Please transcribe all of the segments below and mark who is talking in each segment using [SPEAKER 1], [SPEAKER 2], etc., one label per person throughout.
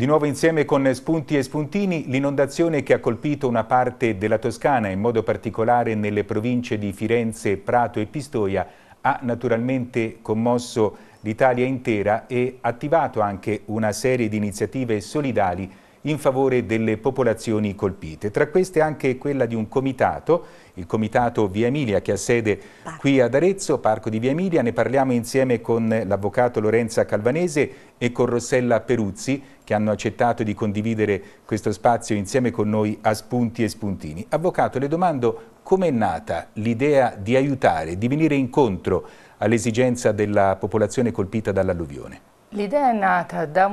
[SPEAKER 1] Di nuovo insieme con spunti e spuntini, l'inondazione che ha colpito una parte della Toscana, in modo particolare nelle province di Firenze, Prato e Pistoia, ha naturalmente commosso l'Italia intera e attivato anche una serie di iniziative solidali in favore delle popolazioni colpite. Tra queste anche quella di un comitato il comitato Via Emilia che ha sede qui ad Arezzo, Parco di Via Emilia. Ne parliamo insieme con l'avvocato Lorenza Calvanese e con Rossella Peruzzi che hanno accettato di condividere questo spazio insieme con noi a Spunti e Spuntini. Avvocato, le domando com'è nata l'idea di aiutare, di venire incontro all'esigenza della popolazione colpita dall'alluvione?
[SPEAKER 2] L'idea è nata da,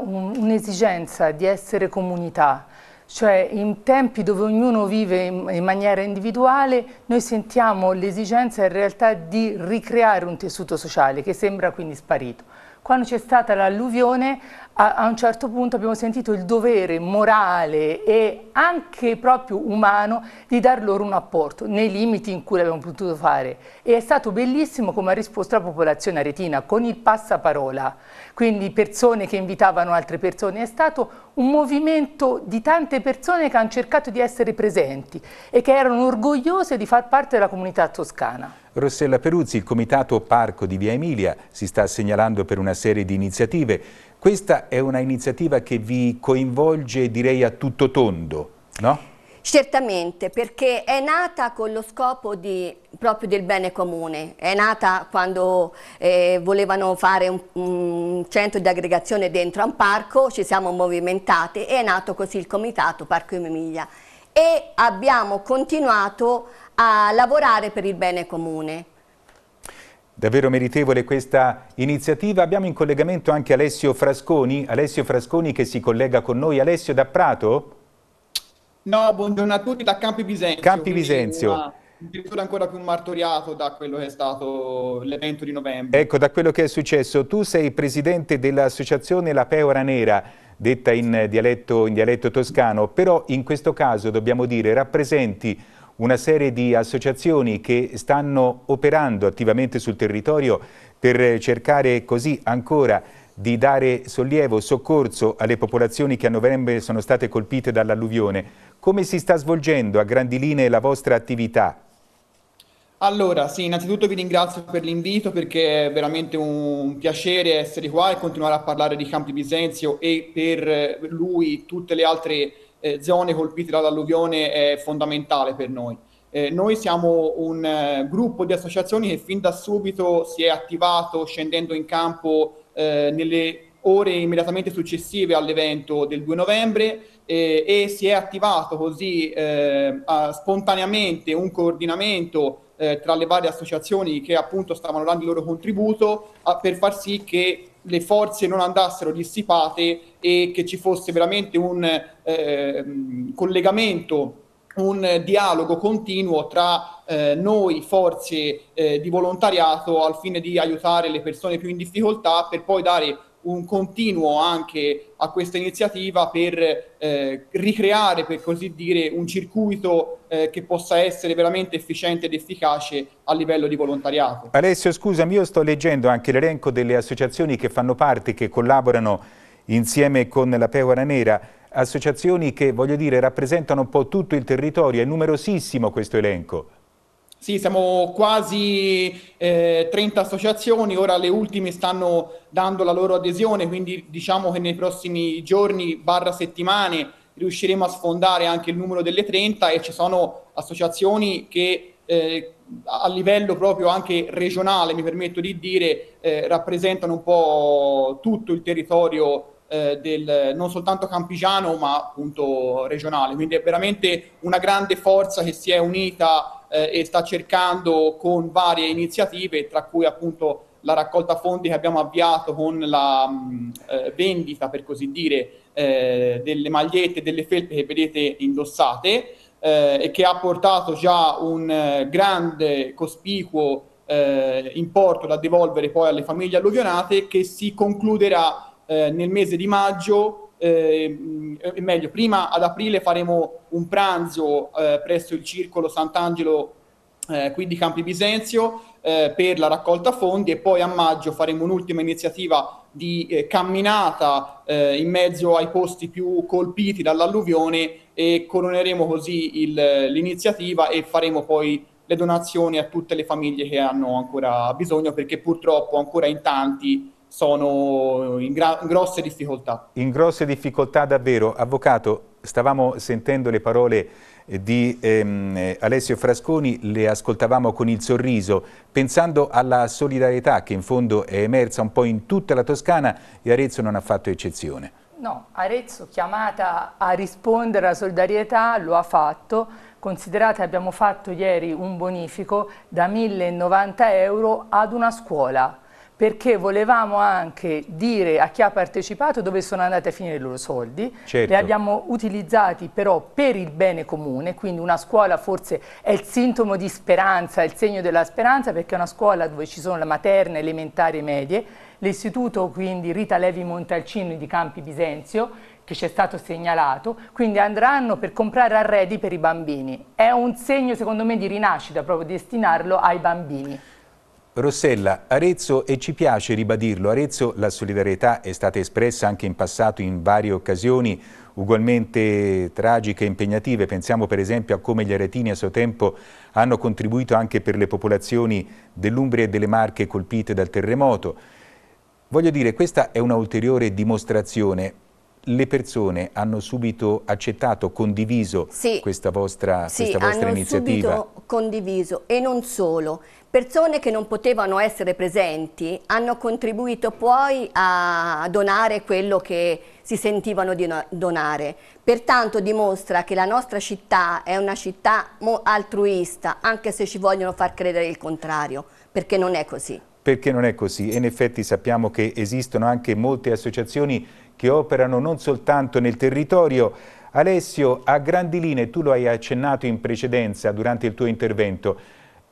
[SPEAKER 2] un'esigenza un, un di essere comunità, cioè in tempi dove ognuno vive in, maniera individuale, noi sentiamo l'esigenza in realtà di ricreare un tessuto sociale che sembra quindi sparito quando c'è stata l'alluvione a, a, un certo punto abbiamo sentito il dovere morale e anche proprio umano di dar loro un apporto nei limiti in cui l'abbiamo potuto fare e è stato bellissimo come ha risposto la popolazione aretina con il passaparola quindi persone che invitavano altre persone è stato un movimento di tante persone che hanno cercato di essere presenti e che erano orgogliose di far parte della comunità toscana
[SPEAKER 1] Rossella Peruzzi, il Comitato Parco di Via Emilia si sta segnalando per una serie di iniziative. Questa è una iniziativa che vi coinvolge direi a tutto tondo, no?
[SPEAKER 3] Certamente, perché è nata con lo scopo di, proprio del bene comune, è nata quando eh, volevano fare un, un, centro di aggregazione dentro a un parco, ci siamo movimentati e è nato così il comitato Parco Emilia e abbiamo continuato a lavorare per il bene comune.
[SPEAKER 1] Davvero meritevole questa iniziativa. Abbiamo in collegamento anche Alessio Frasconi. Alessio Frasconi che si collega con noi. Alessio da Prato?
[SPEAKER 4] No, buongiorno a tutti da Campi Bisenzio. Campi Bisenzio. Una, addirittura ancora più martoriato da quello che è stato l'evento di novembre. Ecco,
[SPEAKER 1] da quello che è successo, tu sei presidente dell'associazione La Peora Nera, detta in dialetto, in dialetto toscano, però in questo caso dobbiamo dire rappresenti una serie di associazioni che stanno operando attivamente sul territorio per cercare così ancora di dare sollievo, soccorso alle popolazioni che a novembre sono state colpite dall'alluvione. Come si sta svolgendo a grandi linee la vostra attività
[SPEAKER 4] allora, sì, innanzitutto vi ringrazio per l'invito perché è veramente un piacere essere qua e continuare a parlare di Campi Bisenzio e per lui tutte le altre eh, zone colpite dall'alluvione è fondamentale per noi. Eh, noi siamo un eh, gruppo di associazioni che fin da subito si è attivato scendendo in campo eh, nelle ore immediatamente successive all'evento del 2 novembre eh, e si è attivato così eh, a, spontaneamente un coordinamento eh, tra le varie associazioni che appunto stavano dando il loro contributo a, per far sì che le forze non andassero dissipate e che ci fosse veramente un eh, collegamento un dialogo continuo tra eh, noi forze eh, di volontariato al fine di aiutare le persone più in difficoltà per poi dare un continuo anche a questa iniziativa per eh, ricreare, per così dire, un circuito eh, che possa essere veramente efficiente ed efficace a livello di volontariato.
[SPEAKER 1] Alessio, scusami, io sto leggendo anche l'elenco delle associazioni che fanno parte, che collaborano insieme con la Peora Nera, associazioni che, voglio dire, rappresentano un po' tutto il territorio, è numerosissimo questo elenco.
[SPEAKER 4] Sì, siamo quasi eh, 30 associazioni, ora le ultime stanno dando la loro adesione, quindi diciamo che nei prossimi giorni, barra settimane, riusciremo a sfondare anche il numero delle 30 e ci sono associazioni che eh, a livello proprio anche regionale, mi permetto di dire, eh, rappresentano un po' tutto il territorio eh, del, non soltanto campigiano ma appunto regionale. Quindi è veramente una grande forza che si è unita eh, e sta cercando con varie iniziative, tra cui appunto la raccolta fondi che abbiamo avviato con la mh, mm, eh, vendita, per così dire, eh, delle magliette, delle felpe che vedete indossate eh, e che ha portato già un eh, grande, cospicuo importo da devolvere poi alle famiglie alluvionate che si concluderà nel mese di maggio eh, eh, meglio, prima ad aprile faremo un pranzo eh, presso il circolo Sant'Angelo eh, qui di Campi Bisenzio eh, per la raccolta fondi e poi a maggio faremo un'ultima iniziativa di eh, camminata eh, in mezzo ai posti più colpiti dall'alluvione e coroneremo così il, l'iniziativa e faremo poi le donazioni a tutte le famiglie che hanno ancora bisogno perché purtroppo ancora in tanti sono in, in, grosse difficoltà.
[SPEAKER 1] In grosse difficoltà davvero. Avvocato, stavamo sentendo le parole eh, di ehm, Alessio Frasconi, le ascoltavamo con il sorriso, pensando alla solidarietà che in fondo è emersa un po' in tutta la Toscana e Arezzo non ha fatto eccezione.
[SPEAKER 2] No, Arezzo chiamata a rispondere alla solidarietà lo ha fatto, considerate abbiamo fatto ieri un bonifico da 1090 euro ad una scuola perché volevamo anche dire a chi ha partecipato dove sono andati a finire i loro soldi, certo. li abbiamo utilizzati però per il bene comune, quindi una scuola forse è il sintomo di speranza, è il segno della speranza perché è una scuola dove ci sono la materna, elementari e medie, l'istituto quindi Rita Levi Montalcini di Campi Bisenzio che ci è stato segnalato, quindi andranno per comprare arredi per i bambini. È un segno secondo me di rinascita proprio destinarlo ai bambini.
[SPEAKER 1] Rossella, Arezzo, e ci piace ribadirlo, Arezzo la solidarietà è stata espressa anche in passato in varie occasioni ugualmente tragiche e impegnative, pensiamo per esempio a come gli aretini a suo tempo hanno contribuito anche per le popolazioni dell'Umbria e delle Marche colpite dal terremoto. Voglio dire, questa è un'ulteriore dimostrazione le persone hanno subito accettato, condiviso sì, questa vostra, sì, questa vostra iniziativa? Sì, hanno
[SPEAKER 3] subito condiviso e non solo. Persone che non potevano essere presenti hanno contribuito poi a donare quello che si sentivano di donare. Pertanto dimostra che la nostra città è una città altruista, anche se ci vogliono far credere il contrario, perché non è così
[SPEAKER 1] perché non è così e in effetti sappiamo che esistono anche molte associazioni che operano non soltanto nel territorio. Alessio, a grandi linee, tu lo hai accennato in precedenza durante il tuo intervento,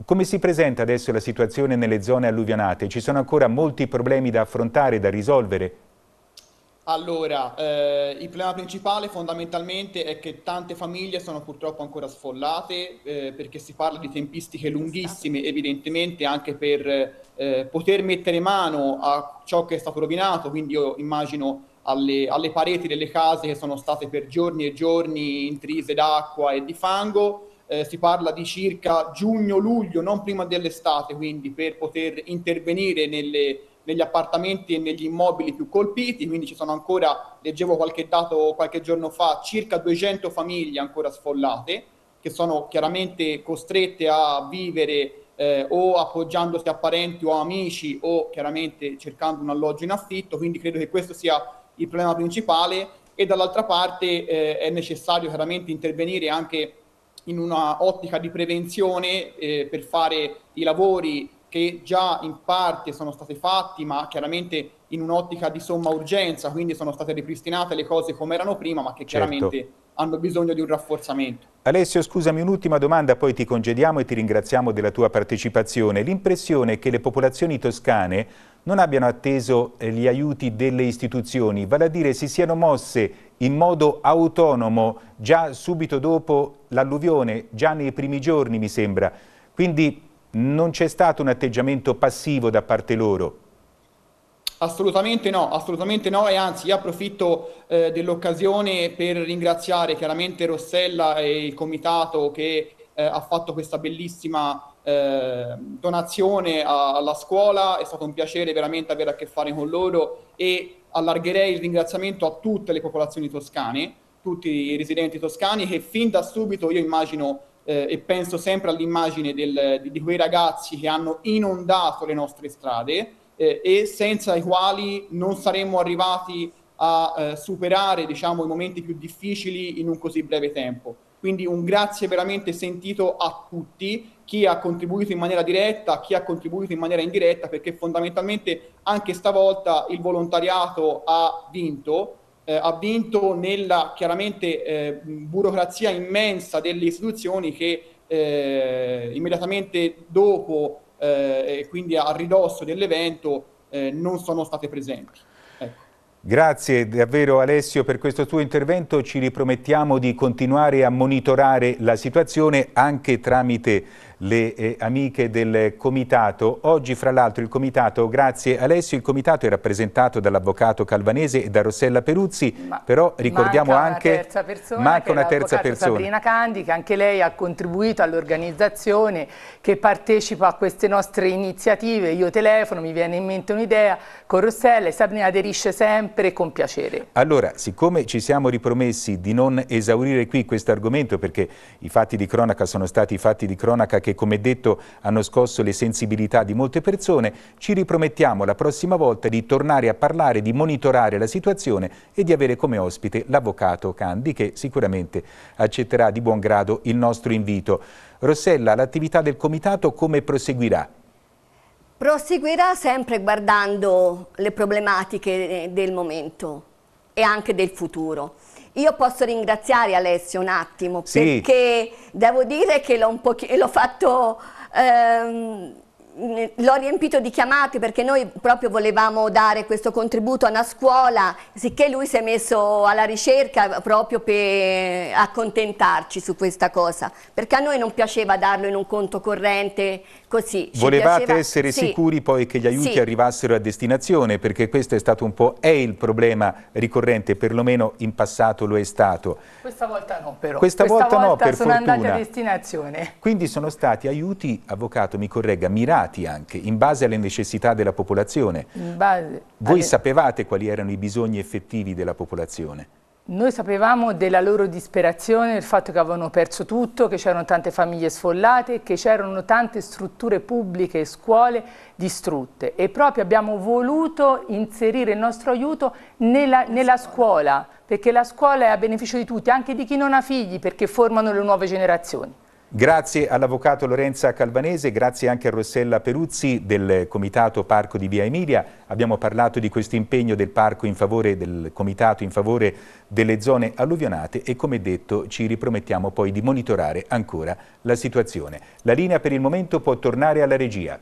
[SPEAKER 1] come si presenta adesso la situazione nelle zone alluvionate? Ci sono ancora molti problemi da affrontare, da risolvere?
[SPEAKER 4] Allora, eh, il problema principale fondamentalmente è che tante famiglie sono purtroppo ancora sfollate eh, perché si parla di tempistiche lunghissime, evidentemente anche per eh, poter mettere mano a ciò che è stato rovinato, quindi io immagino alle, alle pareti delle case che sono state per giorni e giorni intrise d'acqua e di fango, eh, si parla di circa giugno-luglio, non prima dell'estate, quindi per poter intervenire nelle negli appartamenti e negli immobili più colpiti, quindi ci sono ancora, leggevo qualche dato qualche giorno fa, circa 200 famiglie ancora sfollate, che sono chiaramente costrette a vivere eh, o appoggiandosi a parenti o amici o chiaramente cercando un alloggio in affitto, quindi credo che questo sia il problema principale e dall'altra parte eh, è necessario chiaramente intervenire anche in una ottica di prevenzione eh, per fare i lavori che già in parte sono stati fatti, ma chiaramente in un'ottica di somma urgenza, quindi sono state ripristinate le cose come erano prima, ma che certo. chiaramente certo. hanno bisogno di un rafforzamento.
[SPEAKER 1] Alessio, scusami, un'ultima domanda, poi ti congediamo e ti ringraziamo della tua partecipazione. L'impressione è che le popolazioni toscane non abbiano atteso eh, gli aiuti delle istituzioni, vale a dire si siano mosse in modo autonomo già subito dopo l'alluvione, già nei primi giorni mi sembra. Quindi non c'è stato un atteggiamento passivo da parte loro?
[SPEAKER 4] Assolutamente no, assolutamente no e anzi io approfitto eh, dell'occasione per ringraziare chiaramente Rossella e il comitato che eh, ha fatto questa bellissima eh, donazione a, alla scuola, è stato un piacere veramente avere a che fare con loro e allargherei il ringraziamento a tutte le popolazioni toscane, tutti i residenti toscani che fin da subito io immagino eh, e penso sempre all'immagine del, di, quei ragazzi che hanno inondato le nostre strade eh, e senza i quali non saremmo arrivati a eh, superare diciamo, i momenti più difficili in un così breve tempo. Quindi un grazie veramente sentito a tutti, chi ha contribuito in maniera diretta, chi ha contribuito in maniera indiretta, perché fondamentalmente anche stavolta il volontariato ha vinto eh, ha vinto nella chiaramente eh, burocrazia immensa delle istituzioni che eh, immediatamente dopo eh, e quindi a ridosso dell'evento eh, non sono state presenti.
[SPEAKER 1] Ecco. Grazie davvero Alessio per questo tuo intervento, ci ripromettiamo di continuare a monitorare la situazione anche tramite le eh, amiche del Comitato. Oggi, fra l'altro, il Comitato, grazie Alessio, il Comitato è rappresentato dall'avvocato Calvanese e da Rossella Peruzzi, ma però ricordiamo manca anche... Una terza
[SPEAKER 2] persona, manca una terza persona. Sabrina Candi, che anche lei ha contribuito all'organizzazione, che partecipa a queste nostre iniziative. Io telefono, mi viene in mente un'idea, con Rossella e Sabrina aderisce sempre con piacere.
[SPEAKER 1] Allora, siccome ci siamo ripromessi di non esaurire qui questo argomento, perché i fatti di cronaca sono stati i fatti di cronaca che che come detto hanno scosso le sensibilità di molte persone, ci ripromettiamo la prossima volta di tornare a parlare, di monitorare la situazione e di avere come ospite l'avvocato Candi che sicuramente accetterà di buon grado il nostro invito. Rossella, l'attività del Comitato come proseguirà?
[SPEAKER 3] Proseguirà sempre guardando le problematiche eh, del momento e anche del futuro. Io posso ringraziare Alessio un attimo, sì. perché devo dire che l'ho fatto... Ehm, l'ho riempito di chiamate perché noi proprio volevamo dare questo contributo a una scuola, sicché lui si è messo alla ricerca proprio per accontentarci su questa cosa, perché a noi non piaceva darlo in un conto corrente così. Ci Volevate piaceva... essere sì.
[SPEAKER 1] sicuri poi che gli aiuti sì. arrivassero a destinazione, perché questo è stato un po' è il problema ricorrente, perlomeno in passato lo è stato.
[SPEAKER 2] Questa volta no però. Questa, Questa volta, volta, no, per sono fortuna. andati a destinazione.
[SPEAKER 1] Quindi sono stati aiuti, avvocato mi corregga, mirati variegati anche, in base alle necessità della popolazione.
[SPEAKER 2] Base, Voi alle...
[SPEAKER 1] sapevate quali erano i bisogni effettivi della popolazione?
[SPEAKER 2] Noi sapevamo della loro disperazione, del fatto che avevano perso tutto, che c'erano tante famiglie sfollate, che c'erano tante strutture pubbliche e scuole distrutte e proprio abbiamo voluto inserire il nostro aiuto nella, nella scuola, perché la scuola è a beneficio di tutti, anche di chi non ha figli, perché formano le nuove generazioni.
[SPEAKER 1] Grazie all'avvocato Lorenza Calvanese, grazie anche a Rossella Peruzzi del Comitato Parco di Via Emilia. Abbiamo parlato di questo impegno del parco in favore del Comitato in favore delle zone alluvionate e come detto ci ripromettiamo poi di monitorare ancora la situazione. La linea per il momento può tornare alla regia.